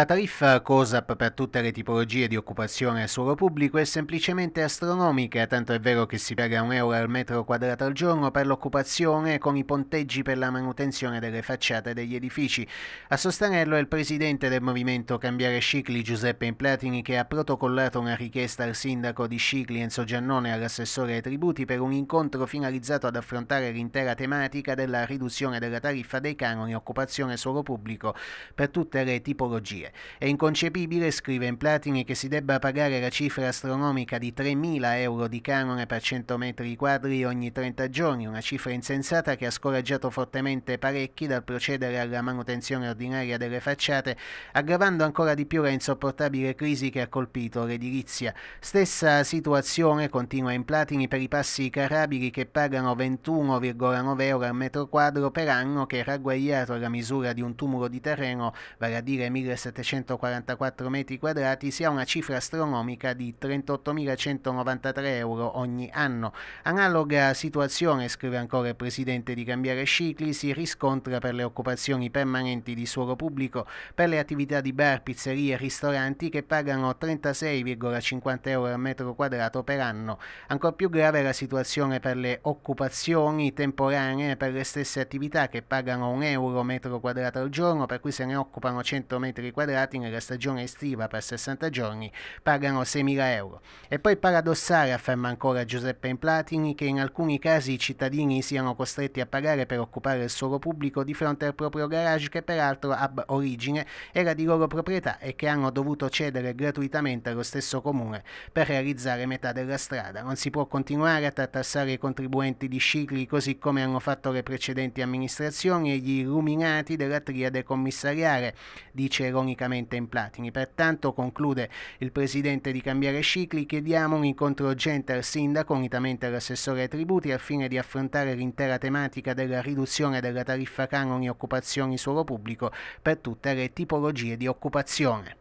La tariffa COSAP per tutte le tipologie di occupazione a suolo pubblico è semplicemente astronomica, tanto è vero che si paga un euro al metro quadrato al giorno per l'occupazione con i ponteggi per la manutenzione delle facciate degli edifici. A sostenerlo è il presidente del movimento Cambiare Scicli Giuseppe Implatini che ha protocollato una richiesta al sindaco di Scicli Enzo Giannone e all'assessore ai tributi per un incontro finalizzato ad affrontare l'intera tematica della riduzione della tariffa dei canoni occupazione suolo pubblico per tutte le tipologie mensile. È inconcepibile, scrive in Platini, che si debba pagare la cifra astronomica di 3.000 euro di canone per 100 metri quadri ogni 30 giorni, una cifra insensata che ha scoraggiato fortemente parecchi dal procedere alla manutenzione ordinaria delle facciate, aggravando ancora di più la insopportabile crisi che ha colpito l'edilizia. Stessa situazione continua in Platini per i passi carabili che pagano 21,9 euro al metro quadro per anno che è ragguagliato alla misura di un tumulo di terreno, vale a dire 1700 744 metri quadrati si ha una cifra astronomica di 38.193 euro ogni anno. Analoga situazione, scrive ancora il presidente di Cambiare Cicli, si riscontra per le occupazioni permanenti di suolo pubblico, per le attività di bar, pizzerie e ristoranti che pagano 36,50 euro al metro quadrato per anno. Ancora più grave è la situazione per le occupazioni temporanee per le stesse attività che pagano 1 euro metro quadrato al giorno, per cui se ne occupano 100 metri quadrati quadrati nella stagione estiva per 60 giorni pagano 6.000 euro. E poi paradossale, afferma ancora Giuseppe Implatini, che in alcuni casi i cittadini siano costretti a pagare per occupare il suolo pubblico di fronte al proprio garage che peraltro ab origine era di loro proprietà e che hanno dovuto cedere gratuitamente allo stesso comune per realizzare metà della strada. Non si può continuare a tartassare i contribuenti di cicli così come hanno fatto le precedenti amministrazioni e gli illuminati della triade commissariale, dice Roni tecnicamente in platini. Pertanto, conclude il presidente di Cambiare Cicli, chiediamo un incontro urgente al sindaco unitamente all'assessore ai tributi al fine di affrontare l'intera tematica della riduzione della tariffa canoni occupazioni suolo pubblico per tutte le tipologie di occupazione.